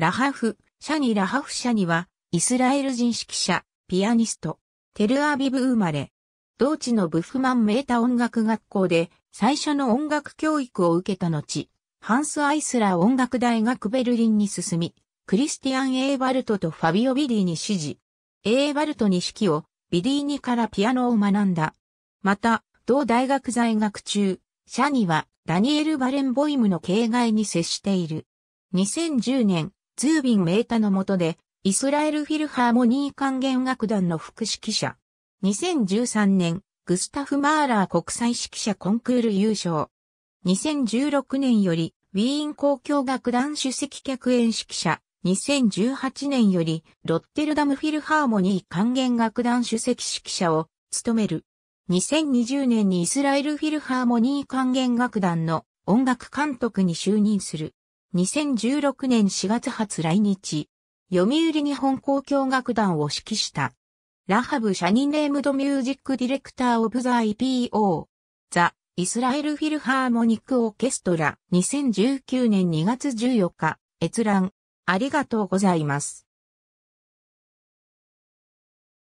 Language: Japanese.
ラハフ、シャニ・ラハフ・シャニは、イスラエル人指揮者、ピアニスト、テルアビブ生まれ。同地のブフマンメータ音楽学校で最初の音楽教育を受けた後、ハンス・アイスラー音楽大学ベルリンに進み、クリスティアン・エーバルトとファビオ・ビディに指示。エーバルトに指揮を、ビディにからピアノを学んだ。また、同大学在学中、シャニはダニエル・バレンボイムの境外に接している。2010年、ズービン・メータの下で、イスラエルフィルハーモニー管弦楽団の副指揮者。2013年、グスタフ・マーラー国際指揮者コンクール優勝。2016年より、ウィーン公共楽団主席客演指揮者。2018年より、ロッテルダムフィルハーモニー管弦楽団主席指揮者を務める。2020年にイスラエルフィルハーモニー管弦楽団の音楽監督に就任する。2016年4月初来日、読売日本交響楽団を指揮した。ラハブ・シャニネームド・ミュージック・ディレクター・オブ・ザ・ IPO、ザ・イスラエル・フィルハーモニック・オーケストラ、2019年2月14日、閲覧、ありがとうございます。